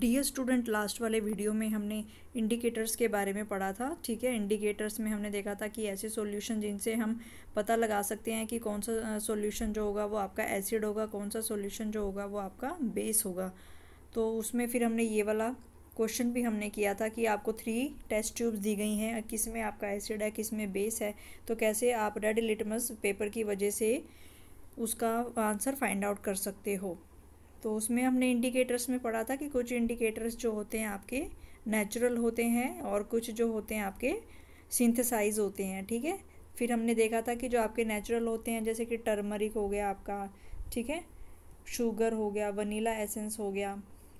Dear student last वाले video में हमने इंडिकेटर्स के बारे में पढ़ा था ठीक है इंडिकेटर्स में हमने देखा था कि ऐसे सॉल्यूशन जिनसे हम पता लगा सकते हैं कि कौन सा सॉल्यूशन जो होगा वो आपका एसिड होगा कौन सा सॉल्यूशन जो होगा वो आपका बेस होगा तो उसमें फिर हमने ये वाला क्वेश्चन भी हमने किया था कि आपको थ्री टेस्ट ट्यूब्स दी गई हैं किस में आपका एसिड है किस में बेस है तो कैसे आप रेड लिटमस पेपर की वजह से उसका आंसर फाइंड आउट कर सकते हो तो उसमें हमने इंडिकेटर्स में पढ़ा था कि कुछ इंडिकेटर्स जो होते हैं आपके नेचुरल होते हैं और कुछ जो होते हैं आपके सिंथेसाइज होते हैं ठीक है फिर हमने देखा था कि जो आपके नेचुरल होते हैं जैसे कि टर्मरिक हो गया आपका ठीक है शुगर हो गया वनीला एसेंस हो गया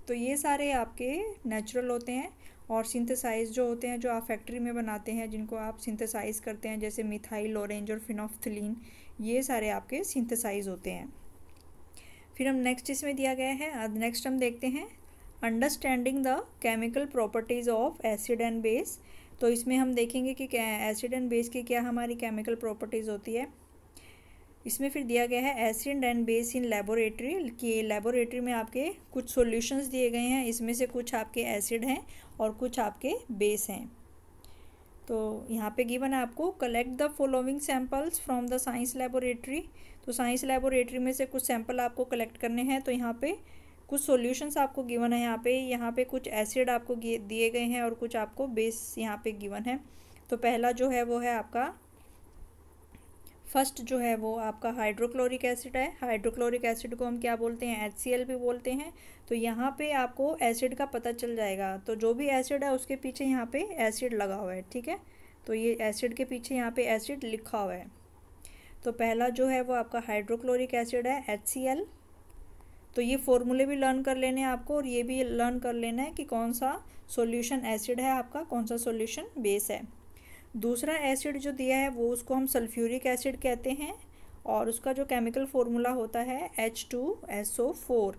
तो ये सारे आपके नेचुरल होते हैं और सिंथेसाइज जो होते हैं जो आप फैक्ट्री में बनाते हैं जिनको आप सिंथेसाइज करते हैं जैसे मिथाइल ऑरेंज और फिनोफ्थलिन ये सारे आपके सिंथेसाइज होते हैं फिर हम नेक्स्ट इसमें दिया गया है नेक्स्ट हम देखते हैं understanding the chemical properties of acid and base तो इसमें हम देखेंगे कि एसिड एंड बेस की क्या हमारी केमिकल प्रॉपर्टीज़ होती है इसमें फिर दिया गया है acid and base in laboratory कि लेबोरेटरी में आपके कुछ सॉल्यूशंस दिए गए हैं इसमें से कुछ आपके एसिड हैं और कुछ आपके बेस हैं तो यहाँ पे गिवन है आपको collect the following samples from the science laboratory तो साइंस लेबोरेटरी में से कुछ सैंपल आपको कलेक्ट करने हैं तो यहाँ पे कुछ सॉल्यूशंस आपको गिवन है यहाँ पे यहाँ पे कुछ एसिड आपको दिए गए हैं और कुछ आपको बेस यहाँ पे गिवन है तो पहला जो है वो है आपका फर्स्ट जो है वो आपका हाइड्रोक्लोरिक एसिड है हाइड्रोक्लोरिक एसिड को हम क्या बोलते हैं एच भी बोलते हैं तो यहाँ पे आपको एसिड का पता चल जाएगा तो जो भी एसिड है उसके पीछे यहाँ पे एसिड लगा हुआ है ठीक है तो ये एसिड के पीछे यहाँ पे एसिड लिखा हुआ है तो पहला जो है वो आपका हाइड्रोक्लोरिक एसिड है एच तो ये फॉर्मूले भी लर्न कर लेने हैं आपको और ये भी लर्न कर लेना है कि कौन सा सोल्यूशन एसिड है आपका कौन सा सोल्यूशन बेस है दूसरा एसिड जो दिया है वो उसको हम सल्फ्यूरिक एसिड कहते हैं और उसका जो केमिकल फॉर्मूला होता है H two S O four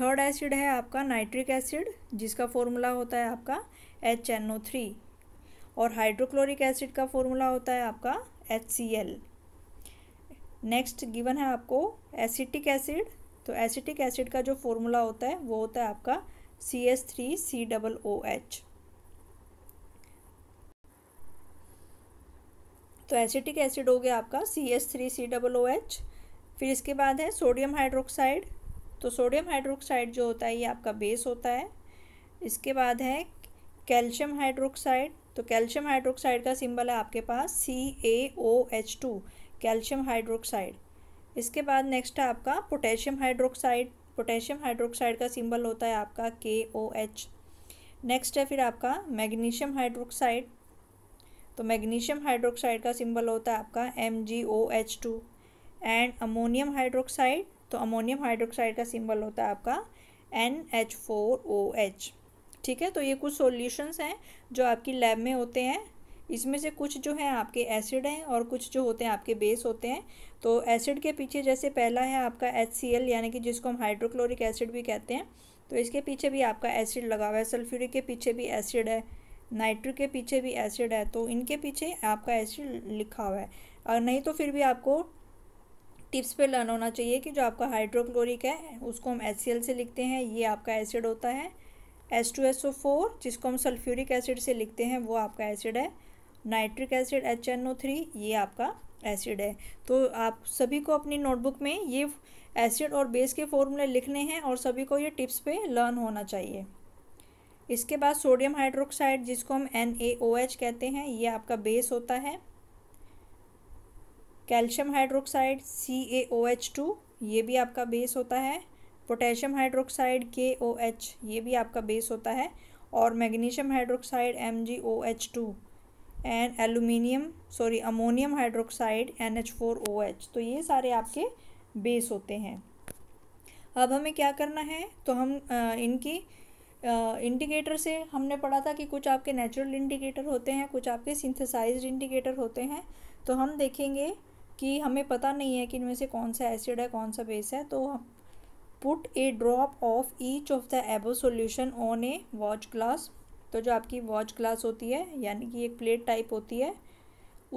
third acid है आपका नाइट्रिक एसिड जिसका फॉर्मूला होता है आपका एच एन ओ थ्री और हाइड्रोक्लोरिक एसिड का फॉर्मूला होता है आपका H C L next given है आपको एसिटिक एसिड तो एसिटिक एसिड का जो फॉर्मूला होता है वो होता है आपका C S three C double O H तो एसिटिक एसिड हो गया आपका C S three C double O H फिर इसके बाद है सोडियम हाइड्रोक्साइड तो सोडियम हाइड्रोक्साइड जो होता है ये आपका बेस होता है इसके बाद है कैल्शियम हाइड्रोक्साइड तो कैल्शियम हाइड्रोक्साइड का सिंबल है आपके पास C A O H two calcium hydroxide इसके बाद नेक्स्ट है आपका पोटेशियम हाइड्रोक्साइड पोटेशियम हाइड्रोक्साइड का सिंबल होता है आपका के ओ एच नेक्स्ट है फिर आपका मैग्नीशियम हाइड्रोक्साइड तो मैग्नीशियम हाइड्रोक्साइड का सिंबल होता है आपका M G O H two and ammonium hydroxide तो अमोनियम हाइड्रोक्साइड का सिंबल होता है आपका N H four O H ठीक है तो ये कुछ सॉल्यूशंस हैं जो आपकी लैब में होते हैं इसमें से कुछ जो हैं आपके एसिड हैं और कुछ जो होते हैं आपके बेस होते हैं तो एसिड के पीछे जैसे पहला है आपका एच सी एल यानी कि जिसको हम हाइड्रोक्लोरिक एसिड भी कहते हैं तो इसके पीछे भी आपका एसिड लगा हुआ है सल्फ्यूरिक के पीछे भी एसिड है नाइट्रिक के पीछे भी एसिड है तो इनके पीछे आपका एसिड लिखा हुआ है और नहीं तो फिर भी आपको टिप्स पे लर्न होना चाहिए कि जो आपका हाइड्रोक्लोरिक है उसको हम एच से लिखते हैं ये आपका एसिड होता है S two S O four जिसको हम सल्फ्यूरिक एसिड से लिखते हैं वो आपका एसिड है nitric acid H N O three ये आपका एसिड है तो आप सभी को अपनी नोटबुक में ये एसिड और बेस के फॉर्मूले लिखने हैं और सभी को ये टिप्स पे लर्न होना चाहिए इसके बाद सोडियम हाइड्रोक्साइड जिसको हम एन कहते हैं ये आपका बेस होता है कैल्शियम हाइड्रोक्साइड सी टू ये भी आपका बेस होता है पोटेशियम हाइड्रोक्साइड के ओ एच ये भी आपका बेस होता है और magnesium hydroxide M G O H two and aluminium sorry ammonium hydroxide N H four O H तो ये सारे आपके बेस होते हैं अब हमें क्या करना है तो हम इनकी इंडिकेटर से हमने पढ़ा था कि कुछ आपके नेचुरल इंडिकेटर होते हैं कुछ आपके सिंथेसाइज्ड इंडिकेटर होते हैं तो हम देखेंगे कि हमें पता नहीं है कि इनमें से कौन सा एसिड है कौन सा बेस है तो हम put a drop of each of the above solution on a watch glass तो जो आपकी वॉच ग्लास होती है यानी कि एक प्लेट टाइप होती है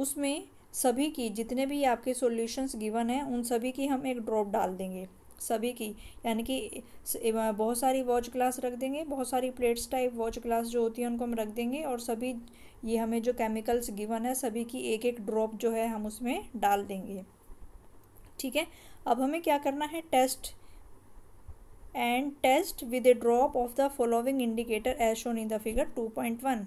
उसमें सभी की जितने भी आपके सॉल्यूशंस गिवन हैं उन सभी की हम एक ड्रॉप डाल देंगे सभी की यानी कि बहुत सारी वॉच ग्लास रख देंगे बहुत सारी प्लेट्स टाइप वॉच ग्लास जो होती है उनको हम रख देंगे और सभी ये हमें जो केमिकल्स गिवन है सभी की एक एक ड्रॉप जो है हम उसमें डाल देंगे ठीक है अब हमें क्या करना है test and test with a drop of the following indicator as shown in the figure two point one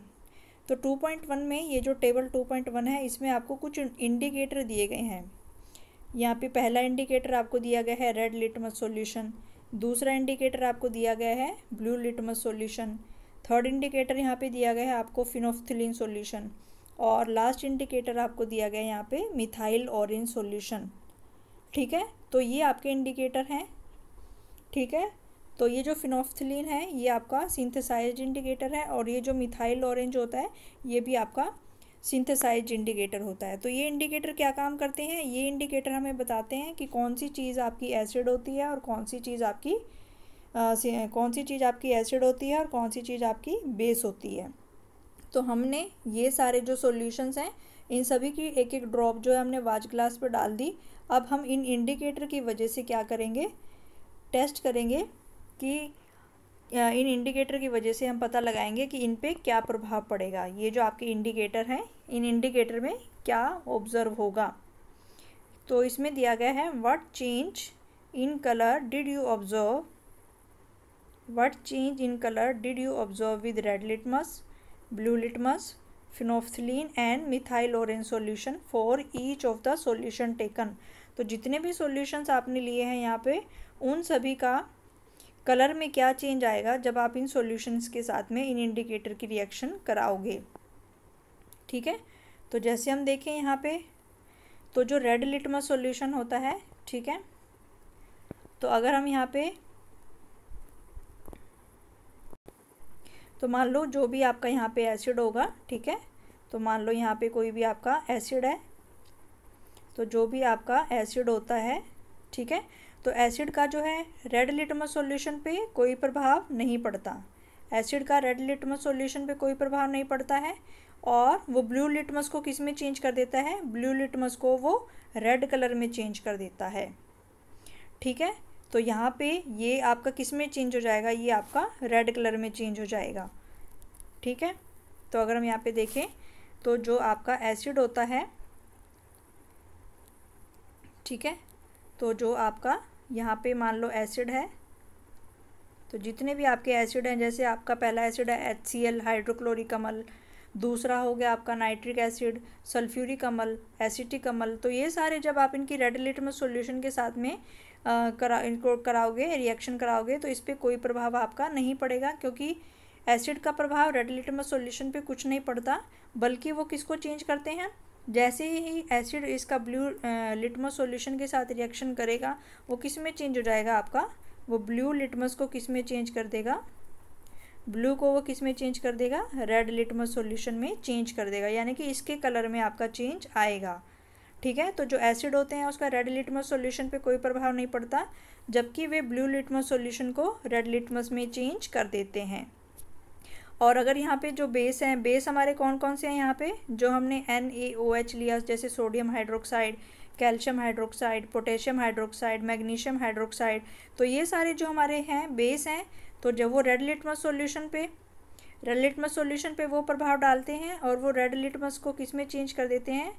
तो टू पॉइंट वन में ये जो टेबल टू पॉइंट वन है इसमें आपको कुछ इंडिकेटर दिए गए हैं यहाँ पे पहला इंडिकेटर आपको दिया गया है रेड लिटमस सॉल्यूशन दूसरा इंडिकेटर आपको दिया गया है blue litmus solution third indicator यहाँ पे दिया गया है आपको फिनोफ्थिलीन सॉल्यूशन और लास्ट इंडिकेटर आपको दिया गया है यहाँ पे मिथाइल ऑरेंज सॉल्यूशन ठीक है तो ये आपके इंडिकेटर हैं ठीक है तो ये जो फिनोफ्थिलीन है ये आपका सिंथेसाइज इंडिकेटर है और ये जो मिथाइल ऑरेंज होता है ये भी आपका सिंथेसाइज इंडिकेटर होता है तो ये इंडिकेटर क्या काम करते हैं ये इंडिकेटर हमें बताते हैं कि कौन सी चीज़ आपकी एसिड होती है और कौन सी चीज़ आपकी आ, कौन सी चीज़ आपकी एसिड होती है और कौन सी चीज़ आपकी बेस होती है तो हमने ये सारे जो सॉल्यूशंस हैं इन सभी की एक एक ड्रॉप जो है हमने वाच ग्लास पर डाल दी अब हम इन इंडिकेटर की वजह से क्या करेंगे टेस्ट करेंगे कि इन इंडिकेटर की वजह से हम पता लगाएंगे कि इन पे क्या प्रभाव पड़ेगा ये जो आपके इंडिकेटर हैं इन इंडिकेटर में क्या ऑब्जर्व होगा तो इसमें दिया गया है what change in colour did you observe what change in colour did you observe with red litmus blue litmus phenolphthalein and methyl orange solution for each of the solution taken तो जितने भी solutions आपने लिए हैं यहाँ पे उन सभी का कलर में क्या चेंज आएगा जब आप इन सॉल्यूशंस के साथ में इन इंडिकेटर की रिएक्शन कराओगे ठीक है तो जैसे हम देखें यहाँ पे तो जो रेड लिटमस सॉल्यूशन होता है ठीक है तो अगर हम यहाँ पे तो मान लो जो भी आपका यहाँ पे एसिड होगा ठीक है तो मान लो यहाँ पे कोई भी आपका एसिड है तो जो भी आपका एसिड होता है ठीक है तो एसिड का जो है रेड लिटमस सॉल्यूशन पे कोई प्रभाव नहीं पड़ता एसिड का रेड लिटमस सॉल्यूशन पे कोई प्रभाव नहीं पड़ता है और वो ब्लू लिटमस को किस में चेंज कर देता है ब्लू लिटमस को वो रेड कलर में चेंज कर देता है ठीक है तो यहाँ पे ये आपका किस में चेंज हो जाएगा ये आपका रेड कलर में चेंज हो जाएगा ठीक है तो अगर हम यहाँ पे देखें तो जो आपका एसिड होता है ठीक है तो जो आपका यहाँ पे मान लो एसिड है तो जितने भी आपके एसिड हैं जैसे आपका पहला एसिड है एच सी एल हाइड्रोक्लोरिक अमल दूसरा हो गया आपका नाइट्रिक एसिड सल्फ्यूरिक अमल एसिटिक अमल तो ये सारे जब आप इनकी रेड लिटर में सोल्यूशन के साथ में आ, करा इनको कराओगे रिएक्शन कराओगे तो इस पर कोई प्रभाव आपका नहीं पड़ेगा क्योंकि एसिड का प्रभाव रेड लिटर में सोल्यूशन पे कुछ नहीं पड़ता बल्कि वो किसको चेंज करते हैं जैसे ही एसिड इसका ब्लू लिटमस सॉल्यूशन के साथ रिएक्शन करेगा वो किस में चेंज हो जाएगा आपका वो ब्लू लिटमस को किस में चेंज कर देगा ब्लू को वो किस में चेंज कर देगा रेड लिटमस सॉल्यूशन में चेंज कर देगा यानी कि इसके कलर में आपका चेंज आएगा ठीक है तो जो एसिड होते हैं उसका रेड लिटमस सॉल्यूशन पे कोई प्रभाव नहीं पड़ता जबकि वे ब्लू लिटमस सॉल्यूशन को रेड लिटमस में चेंज कर देते हैं और अगर यहाँ पे जो बेस हैं बेस हमारे कौन कौन से हैं यहाँ पे जो हमने एन ए ओ एच लिया जैसे sodium hydroxide calcium hydroxide potassium hydroxide magnesium hydroxide तो ये सारे जो हमारे हैं बेस हैं तो जब वो रेड लिटमस सोल्यूशन पे रेड लिटमस सोल्यूशन पे वो प्रभाव डालते हैं और वो रेड लिटमस को किस में चेंज कर देते हैं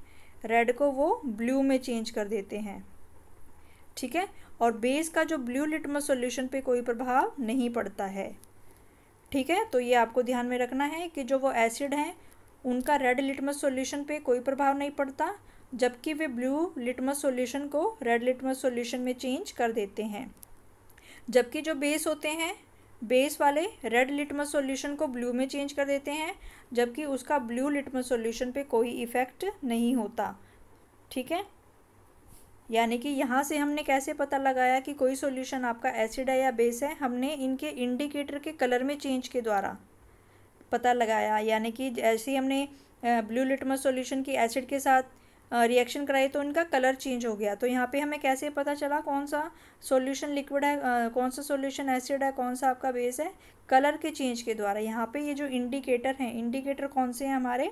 रेड को वो ब्लू में चेंज कर देते हैं ठीक है और बेस का जो ब्लू लिटमस सोल्यूशन पे कोई प्रभाव नहीं पड़ता है ठीक है तो ये आपको ध्यान में रखना है कि जो वो एसिड हैं उनका रेड लिटमस सॉल्यूशन पे कोई प्रभाव नहीं पड़ता जबकि वे ब्लू लिटमस सॉल्यूशन को रेड लिटमस सॉल्यूशन में चेंज कर देते हैं जबकि जो बेस होते हैं बेस वाले रेड लिटमस सॉल्यूशन को ब्लू में चेंज कर देते हैं जबकि उसका ब्लू लिटमस सॉल्यूशन पे कोई इफ़ेक्ट नहीं होता ठीक है यानी कि यहाँ से हमने कैसे पता लगाया कि कोई सॉल्यूशन आपका एसिड है या बेस है हमने इनके इंडिकेटर के कलर में चेंज के द्वारा पता लगाया यानी कि जैसे ही हमने ब्लू लिटमस सॉल्यूशन की एसिड के साथ रिएक्शन कराई तो इनका कलर चेंज हो गया तो यहाँ पे हमें कैसे पता चला कौन सा सॉल्यूशन लिक्विड है कौन सा सॉल्यूशन एसिड है कौन सा आपका बेस है कलर के चेंज के द्वारा यहाँ पे ये जो इंडिकेटर हैं इंडिकेटर कौन से हैं हमारे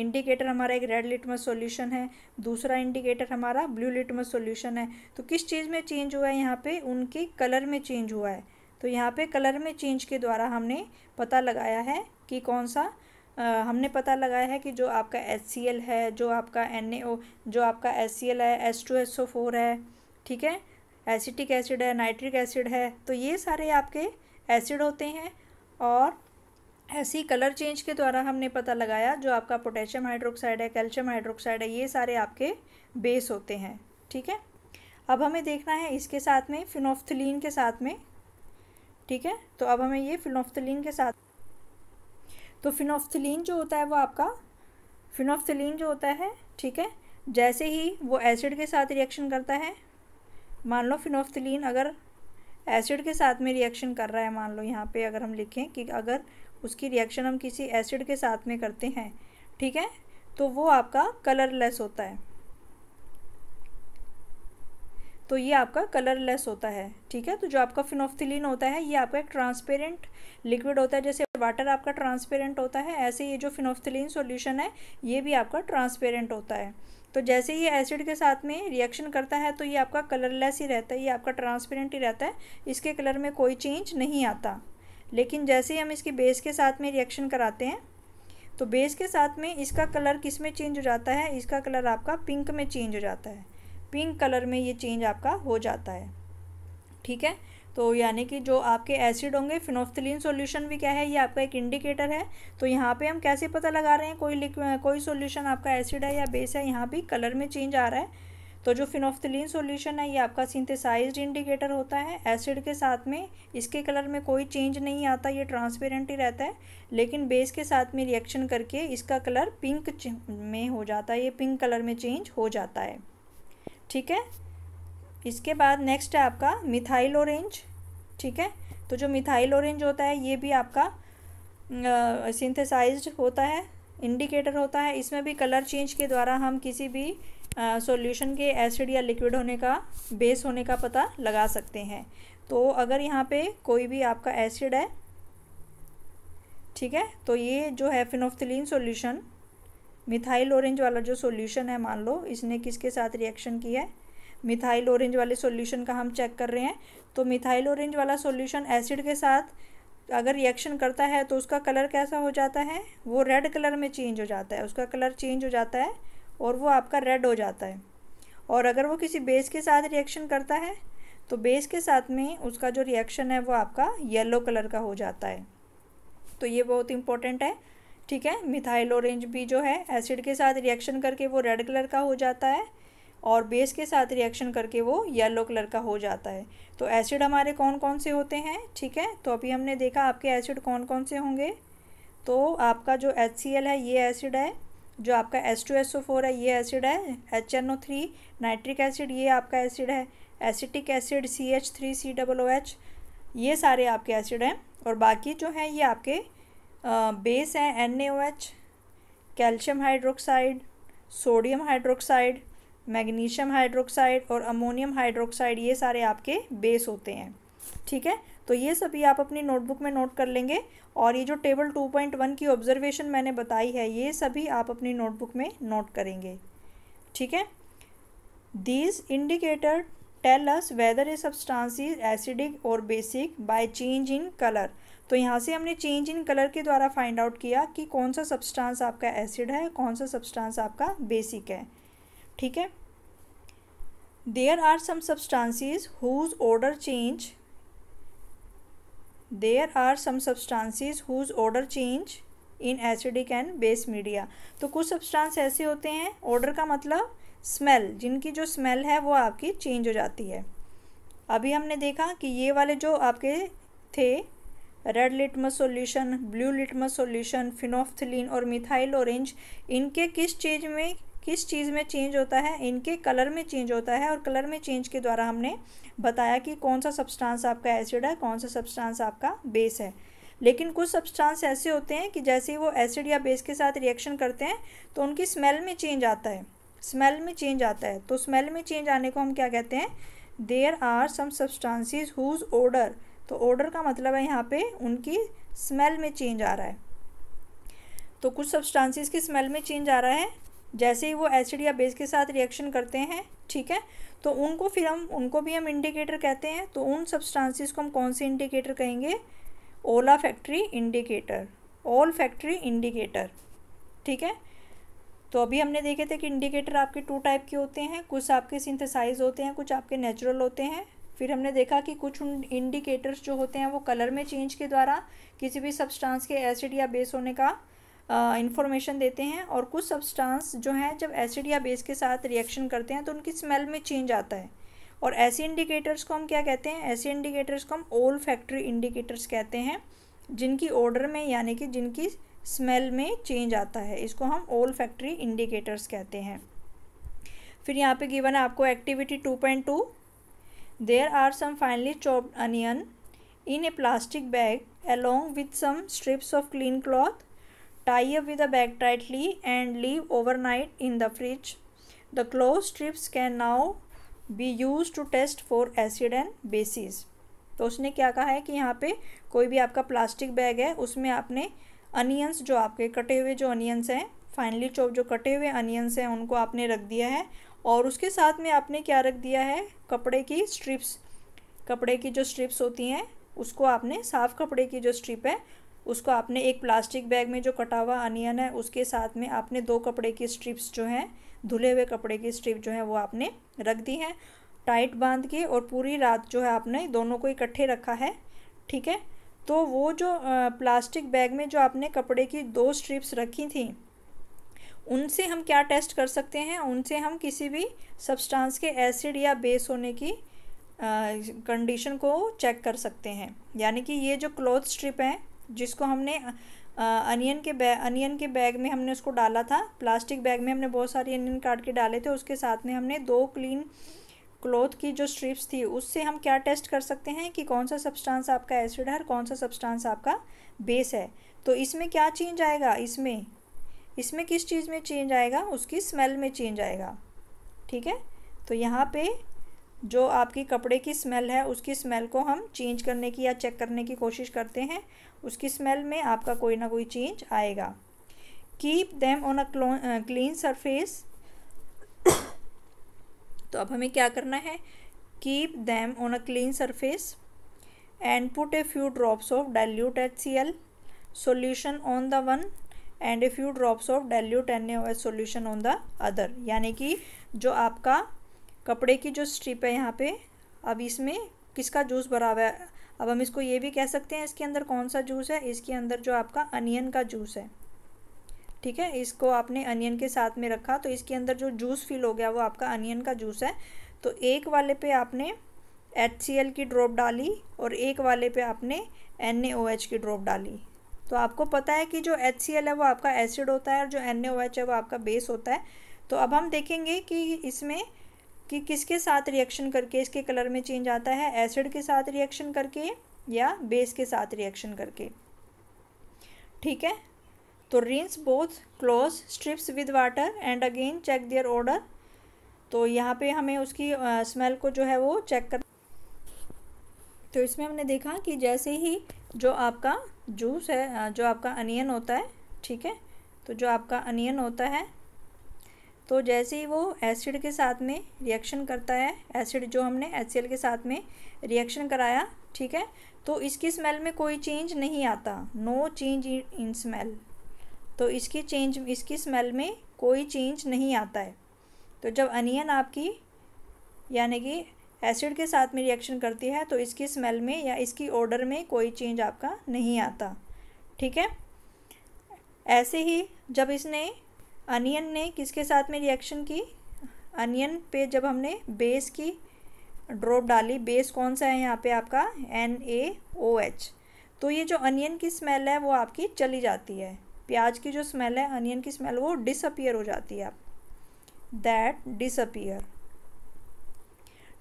इंडिकेटर हमारा एक रेड लिटमस सॉल्यूशन है दूसरा इंडिकेटर हमारा ब्लू लिटमस सॉल्यूशन है तो किस चीज़ में चेंज हुआ है यहाँ पे उनके कलर में चेंज हुआ है तो यहाँ पे कलर में चेंज के द्वारा हमने पता लगाया है कि कौन सा आ, हमने पता लगाया है कि जो आपका एच है जो आपका एन जो आपका एच है एस टू है ठीक है एसिटिक एसिड है नाइट्रिक एसिड है तो ये सारे आपके एसिड होते हैं और ऐसे ही कलर चेंज के द्वारा हमने पता लगाया जो आपका पोटेशियम हाइड्रोक्साइड है कैल्शियम हाइड्रोक्साइड है ये सारे आपके बेस होते हैं ठीक है अब हमें देखना है इसके साथ में फिनोफ्थलिन के साथ में ठीक है तो अब हमें ये फिनोफ्थलिन के साथ तो फिनोफ्थलिन जो होता है वो आपका फिनोफ्थलिन जो होता है ठीक है जैसे ही वो एसिड के साथ रिएक्शन करता है मान लो फिनोफ्थलिन अगर एसिड के साथ में रिएक्शन कर रहा है मान लो यहाँ पे अगर हम लिखें कि अगर उसकी रिएक्शन हम किसी एसिड के साथ में करते हैं ठीक है तो वो आपका कलरलेस होता है तो ये आपका कलरलेस होता है ठीक है तो जो आपका फिनोफ्थिलीन होता है ये आपका एक ट्रांसपेरेंट लिक्विड होता है जैसे वाटर आपका ट्रांसपेरेंट होता है ऐसे ये जो फिनोफ्थिलीन सॉल्यूशन है ये भी आपका ट्रांसपेरेंट होता है तो जैसे ये एसिड के साथ में रिएक्शन करता है तो ये आपका कलरलेस ही रहता है ये आपका ट्रांसपेरेंट ही रहता है इसके कलर में कोई चेंज नहीं आता लेकिन जैसे ही हम इसकी बेस के साथ में रिएक्शन कराते हैं तो बेस के साथ में इसका कलर किस में चेंज हो जाता है इसका कलर आपका पिंक में चेंज हो जाता है पिंक कलर में ये चेंज आपका हो जाता है ठीक है तो यानी कि जो आपके एसिड होंगे फिनोफ्थिलीन सॉल्यूशन भी क्या है ये आपका एक इंडिकेटर है तो यहाँ पे हम कैसे पता लगा रहे हैं कोई कोई सॉल्यूशन आपका एसिड है या बेस है यहाँ भी कलर में चेंज आ रहा है तो जो फिनोफ्थिलीन सॉल्यूशन है ये आपका सिंथेसाइज्ड इंडिकेटर होता है एसिड के साथ में इसके कलर में कोई चेंज नहीं आता ये ट्रांसपेरेंट ही रहता है लेकिन बेस के साथ में रिएक्शन करके इसका कलर पिंक में हो जाता है ये पिंक कलर में चेंज हो जाता है ठीक है इसके बाद नेक्स्ट है आपका मिथाइल ऑरेंज ठीक है तो जो मिथाइल ऑरेंज होता है ये भी आपका सिंथेसाइज्ड होता है इंडिकेटर होता है इसमें भी कलर चेंज के द्वारा हम किसी भी सॉल्यूशन के एसिड या लिक्विड होने का बेस होने का पता लगा सकते हैं तो अगर यहाँ पे कोई भी आपका एसिड है ठीक है तो ये जो है फिनोफ्थिलीन सॉल्यूशन मिथाइल ऑरेंज वाला जो सॉल्यूशन है मान लो इसने किसके साथ रिएक्शन की है मिथाइल ऑरेंज वाले सॉल्यूशन का हम चेक कर रहे हैं तो मिथाइल ऑरेंज वाला सॉल्यूशन एसिड के साथ अगर रिएक्शन करता है तो उसका कलर कैसा हो जाता है वो रेड कलर में चेंज हो जाता है उसका कलर चेंज हो जाता है और वो आपका रेड हो जाता है और अगर वो किसी बेस के साथ रिएक्शन करता है तो बेस के साथ में उसका जो रिएक्शन है वो आपका येलो कलर का हो जाता है तो ये बहुत इंपॉर्टेंट है ठीक है मिथाइल ऑरेंज भी जो है एसिड के साथ रिएक्शन करके वो रेड कलर का हो जाता है और बेस के साथ रिएक्शन करके वो येलो कलर का हो जाता है तो एसिड हमारे कौन कौन से होते हैं ठीक है तो अभी हमने देखा आपके एसिड कौन कौन से होंगे तो आपका जो एच है ये एसिड है जो आपका S two S O four है ये एसिड है H N O three nitric acid ये आपका एसिड है acetic acid C H three C double O H ये सारे आपके एसिड हैं और बाकी जो हैं ये आपके बेस हैं N A O H calcium hydroxide sodium hydroxide magnesium hydroxide और अमोनियम हाइड्रोक्साइड ये सारे आपके बेस होते हैं ठीक है तो ये सभी आप अपनी नोटबुक में नोट कर लेंगे और ये जो टेबल टू पॉइंट वन की ऑब्जर्वेशन मैंने बताई है ये सभी आप अपनी नोटबुक में नोट करेंगे ठीक है these indicator tell us whether a substance is acidic और basic by change in colour तो यहाँ से हमने चेंज इन कलर के द्वारा फाइंड आउट किया कि कौन सा सब्सटांस आपका एसिड है कौन सा सब्सटांस आपका बेसिक है ठीक है there are some substances whose odour change there are some substances whose odour change in acidic and base media तो कुछ सब्सटांस ऐसे होते हैं ऑर्डर का मतलब स्मेल जिनकी जो स्मेल है वो आपकी चेंज हो जाती है अभी हमने देखा कि ये वाले जो आपके थे red litmus solution blue litmus solution phenolphthalein और मिथाइल ऑरेंज इनके किस चीज में किस चीज़ में चेंज होता है इनके कलर में चेंज होता है और कलर में चेंज के द्वारा हमने बताया कि कौन सा सब्सटेंस आपका एसिड है कौन सा सब्सटेंस आपका बेस है लेकिन कुछ सब्सटेंस ऐसे होते हैं कि जैसे ही वो एसिड या बेस के साथ रिएक्शन करते हैं तो उनकी स्मेल में चेंज आता है स्मेल में चेंज आता है तो स्मेल में चेंज आने को हम क्या कहते हैं there are some substances whose odour तो ऑर्डर का मतलब है यहाँ पे उनकी स्मेल में चेंज आ रहा है तो कुछ सब्सटेंसेस की स्मेल में चेंज आ रहा है जैसे ही वो एसिड या बेस के साथ रिएक्शन करते हैं ठीक है तो उनको फिर हम उनको भी हम इंडिकेटर कहते हैं तो उन सब्सटेंसेस को हम कौन से इंडिकेटर कहेंगे olfactory indicator olfactory indicator ठीक है तो अभी हमने देखे थे कि इंडिकेटर आपके टू टाइप के होते हैं कुछ आपके सिंथेसाइज होते हैं कुछ आपके नेचुरल होते हैं फिर हमने देखा कि कुछ इंडिकेटर्स जो होते हैं वो कलर में चेंज के द्वारा किसी भी सब्सटेंस के एसिड या बेस होने का इन्फॉर्मेशन देते हैं और कुछ सब्सटेंस जो हैं जब एसिड या बेस के साथ रिएक्शन करते हैं तो उनकी स्मेल में चेंज आता है और ऐसे इंडिकेटर्स को हम क्या कहते हैं ऐसे इंडिकेटर्स को हम ओल फैक्ट्री इंडिकेटर्स कहते हैं जिनकी ऑर्डर में यानी कि जिनकी स्मेल में चेंज आता है इसको हम ओल फैक्ट्री इंडिकेटर्स कहते हैं फिर यहाँ पे गिवन है आपको activity two point two there are some finely chopped onion in a plastic bag along with some strips of clean cloth tie up with bag bag tightly and leave overnight in the fridge. The closed strips can now be used to test for acid and bases. तो उसने क्या कहा है कि यहाँ पे कोई भी आपका प्लास्टिक बैग है उसमें आपने अनियंस जो आपके कटे हुए जो अनियंस हैं फाइनली चॉप जो कटे हुए अनियंस हैं उनको आपने रख दिया है और उसके साथ में आपने क्या रख दिया है कपड़े की स्ट्रिप्स कपड़े की जो स्ट्रिप्स होती हैं उसको आपने साफ़ कपड़े की जो स्ट्रिप है उसको आपने एक प्लास्टिक बैग में जो कटा हुआ अनियन है उसके साथ में आपने दो कपड़े की स्ट्रिप्स जो हैं धुले हुए कपड़े की स्ट्रिप जो है वो आपने रख दी हैं टाइट बांध के और पूरी रात जो है आपने दोनों को इकट्ठे रखा है ठीक है तो वो जो प्लास्टिक बैग में जो आपने कपड़े की दो स्ट्रिप्स रखी थी उनसे हम क्या टेस्ट कर सकते हैं उनसे हम किसी भी सब्सटेंस के एसिड या बेस होने की कंडीशन को चेक कर सकते हैं यानी कि ये जो क्लोथ स्ट्रिप हैं जिसको हमने अनियन के बैग अनियन के बैग में हमने उसको डाला था प्लास्टिक बैग में हमने बहुत सारे अनियन काट के डाले थे उसके साथ में हमने दो क्लीन क्लोथ की जो स्ट्रिप्स थी उससे हम क्या टेस्ट कर सकते हैं कि कौन सा सब्सटेंस आपका एसिड है और कौन सा सब्सटेंस आपका बेस है तो इसमें क्या चेंज आएगा इसमें इसमें किस चीज़ में चेंज आएगा उसकी स्मेल में चेंज आएगा ठीक है तो यहाँ पे जो आपकी कपड़े की स्मेल है उसकी स्मेल को हम चेंज करने की या चेक करने की कोशिश करते हैं उसकी स्मेल में आपका कोई ना कोई चेंज आएगा keep them on a clean surface तो अब हमें क्या करना है keep them on a clean surface and put a few drops of dilute H C L solution on the one and a few drops of dilute N NaOH solution on the other यानी कि जो आपका कपड़े की जो strip है यहाँ पे अब इसमें किसका जूस भरा हुआ है अब हम इसको ये भी कह सकते हैं इसके अंदर कौन सा जूस है इसके अंदर जो आपका अनियन का जूस है ठीक है इसको आपने अनियन के साथ में रखा तो इसके अंदर जो जूस फिल हो गया वो आपका अनियन का जूस है तो एक वाले पे आपने एच की ड्रॉप डाली और एक वाले पे आपने एन की ड्रॉप डाली तो आपको पता है कि जो एच है वो आपका एसिड होता है और जो एन है वो आपका बेस होता है तो अब हम देखेंगे कि इसमें कि किसके साथ रिएक्शन करके इसके कलर में चेंज आता है एसिड के साथ रिएक्शन करके या बेस के साथ रिएक्शन करके ठीक है तो rinse both cloth strips with water and again check their odour तो यहाँ पे हमें उसकी स्मेल को जो है वो चेक कर तो इसमें हमने देखा कि जैसे ही जो आपका जूस है जो आपका अनियन होता है ठीक है तो जो आपका अनियन होता है तो जैसे ही वो एसिड के साथ में रिएक्शन करता है एसिड जो हमने एच के साथ में रिएक्शन कराया ठीक है तो इसकी स्मेल में कोई चेंज नहीं आता नो चेंज इन स्मेल तो इसकी चेंज इसकी स्मेल में कोई चेंज नहीं आता है तो जब अनियन आपकी यानी कि एसिड के साथ में रिएक्शन करती है तो इसकी स्मेल में या इसकी ऑर्डर में कोई चेंज आपका नहीं आता ठीक है ऐसे ही जब इसने अनियन ने किसके साथ में रिएक्शन की अनियन पे जब हमने बेस की ड्रॉप डाली बेस कौन सा है यहाँ पे आपका एन ए ओ एच तो ये जो अनियन की स्मेल है वो आपकी चली जाती है प्याज की जो स्मेल है अनियन की स्मेल वो डिसअपियर हो जाती है आप दैट डिसअपियर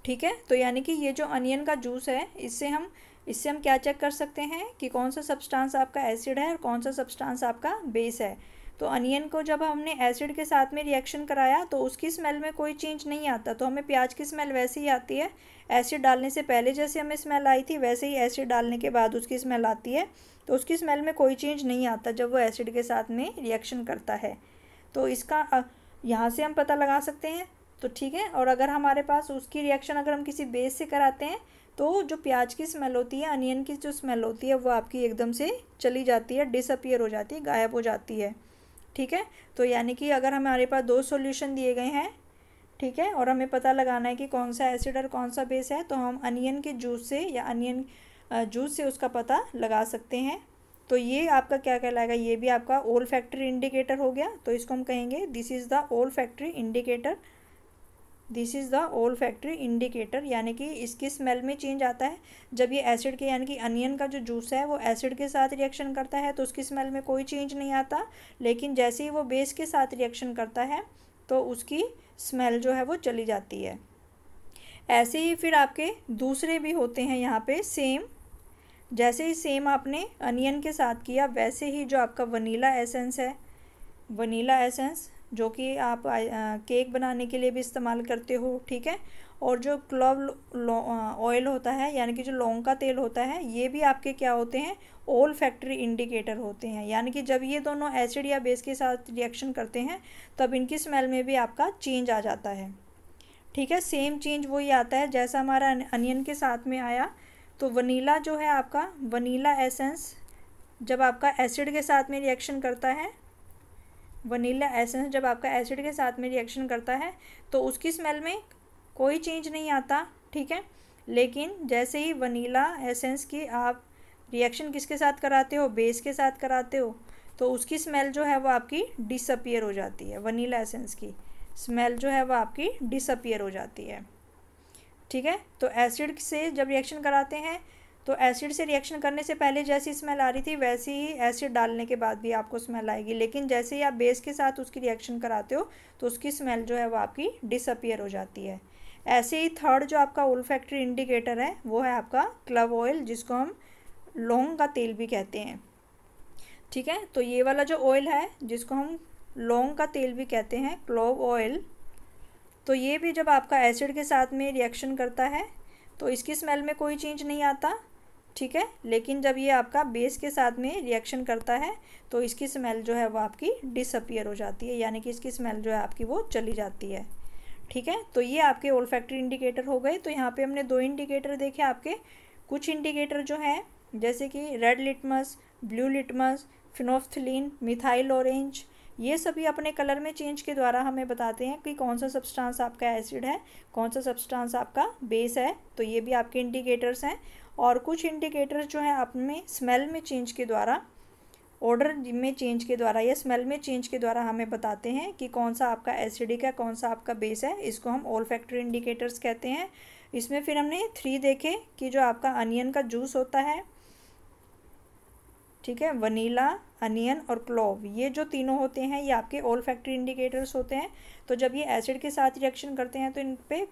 ठीक है तो यानी कि ये जो अनियन का जूस है इससे हम इससे हम क्या चेक कर सकते हैं कि कौन सा सब्सटेंस आपका एसिड है और कौन सा सब्सटेंस आपका बेस है तो अनियन को जब हमने एसिड के साथ में रिएक्शन कराया तो उसकी स्मेल में कोई चेंज नहीं आता तो हमें प्याज की स्मेल वैसे ही आती है एसिड डालने से पहले जैसे हमें स्मेल आई थी वैसे ही एसिड डालने के बाद उसकी स्मेल आती है तो उसकी स्मेल में कोई चेंज नहीं आता जब वो एसिड के साथ में रिएक्शन करता है तो इसका यहाँ से हम पता लगा सकते हैं तो ठीक है और अगर हमारे पास उसकी रिएक्शन अगर हम किसी बेस से कराते हैं तो जो प्याज की स्मेल होती है अनियन की जो स्मेल होती है वो आपकी एकदम से चली जाती है डिसअपियर हो जाती है गायब हो जाती है ठीक है तो यानी कि अगर हमारे पास दो सॉल्यूशन दिए गए हैं ठीक है और हमें पता लगाना है कि कौन सा एसिड और कौन सा बेस है तो हम अनियन के जूस से या अनियन जूस से उसका पता लगा सकते हैं तो ये आपका क्या कहलाएगा ये भी आपका ओल्ड फैक्ट्री इंडिकेटर हो गया तो इसको हम कहेंगे this is the olfactory indicator this is the olfactory indicator यानी कि इसकी स्मेल में चेंज आता है जब ये एसिड के यानी कि अनियन का जो जूस है वो एसिड के साथ रिएक्शन करता है तो उसकी स्मेल में कोई चेंज नहीं आता लेकिन जैसे ही वो बेस के साथ रिएक्शन करता है तो उसकी स्मेल जो है वो चली जाती है ऐसे ही फिर आपके दूसरे भी होते हैं यहाँ पे सेम जैसे ही सेम आपने अनियन के साथ किया वैसे ही जो आपका वनीला एसेंस है वनीला एसेंस जो कि आप आ, केक बनाने के लिए भी इस्तेमाल करते हो ठीक है और जो क्लब ऑयल होता है यानी कि जो लौंग का तेल होता है ये भी आपके क्या होते हैं ओल फैक्ट्री इंडिकेटर होते हैं यानी कि जब ये दोनों एसिड या बेस के साथ रिएक्शन करते हैं तब इनकी स्मेल में भी आपका चेंज आ जाता है ठीक है सेम चेंज वही आता है जैसा हमारा अनियन के साथ में आया तो वनीला जो है आपका वनीला एसेंस जब आपका एसिड के साथ में रिएक्शन करता है वनीला एसेंस जब आपका एसिड के साथ में रिएक्शन करता है तो उसकी स्मेल में कोई चेंज नहीं आता ठीक है लेकिन जैसे ही वनीला एसेंस की आप रिएक्शन किसके साथ कराते हो बेस के साथ कराते हो तो उसकी स्मेल जो है वो आपकी डिसअपियर हो जाती है वनीला एसेंस की स्मेल जो है वो आपकी डिसअपियर हो जाती है ठीक है तो एसिड से जब रिएक्शन कराते हैं तो एसिड से रिएक्शन करने से पहले जैसी स्मेल आ रही थी वैसी ही एसिड डालने के बाद भी आपको स्मेल आएगी लेकिन जैसे ही आप बेस के साथ उसकी रिएक्शन कराते हो तो उसकी स्मेल जो है वो आपकी डिसअपियर हो जाती है ऐसे ही थर्ड जो आपका ओल फैक्ट्री इंडिकेटर है वो है आपका क्लब ऑयल जिसको हम लौंग का तेल भी कहते हैं ठीक है तो ये वाला जो ऑयल है जिसको हम लौंग का तेल भी कहते हैं क्लोव ऑयल तो ये भी जब आपका एसिड के साथ में रिएक्शन करता है तो इसकी स्मेल में कोई चेंज नहीं आता ठीक है लेकिन जब ये आपका बेस के साथ में रिएक्शन करता है तो इसकी स्मेल जो है वो आपकी डिसअपियर हो जाती है यानी कि इसकी स्मेल जो है आपकी वो चली जाती है ठीक है तो ये आपके ओल्ड फैक्ट्री इंडिकेटर हो गए तो यहाँ पे हमने दो इंडिकेटर देखे आपके कुछ इंडिकेटर जो हैं जैसे कि red litmus blue litmus phenolphthalein methyl orange ये सभी अपने कलर में चेंज के द्वारा हमें बताते हैं कि कौन सा सब्सटेंस आपका एसिड है कौन सा सब्सटेंस आपका बेस है तो ये भी आपके इंडिकेटर्स हैं और कुछ इंडिकेटर्स जो हैं आप में स्मेल में चेंज के द्वारा ऑर्डर में चेंज के द्वारा या स्मेल में चेंज के द्वारा हमें बताते हैं कि कौन सा आपका एसिडिक है कौन सा आपका बेस है इसको हम ऑल फैक्ट्री इंडिकेटर्स कहते हैं इसमें फिर हमने थ्री देखे कि जो आपका अनियन का जूस होता है ठीक है वनीला अनियन और क्लोव ये जो तीनों होते हैं ये आपके ऑल फैक्ट्री इंडिकेटर्स होते हैं तो जब ये एसिड के साथ रिएक्शन करते हैं तो इन पर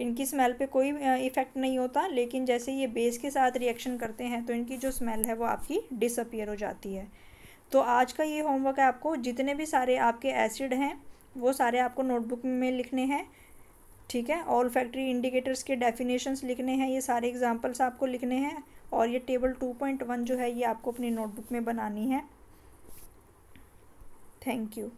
इनकी स्मेल पे कोई इफ़ेक्ट नहीं होता लेकिन जैसे ये बेस के साथ रिएक्शन करते हैं तो इनकी जो स्मेल है वो आपकी डिसअपियर हो जाती है तो आज का ये होमवर्क है आपको जितने भी सारे आपके एसिड हैं वो सारे आपको नोटबुक में लिखने हैं ठीक है ऑल फैक्ट्री इंडिकेटर्स के डेफिनेशंस लिखने हैं ये सारे एग्जांपल्स आपको लिखने हैं और ये टेबल टू पॉइंट वन जो है ये आपको अपनी नोटबुक में बनानी है थैंक यू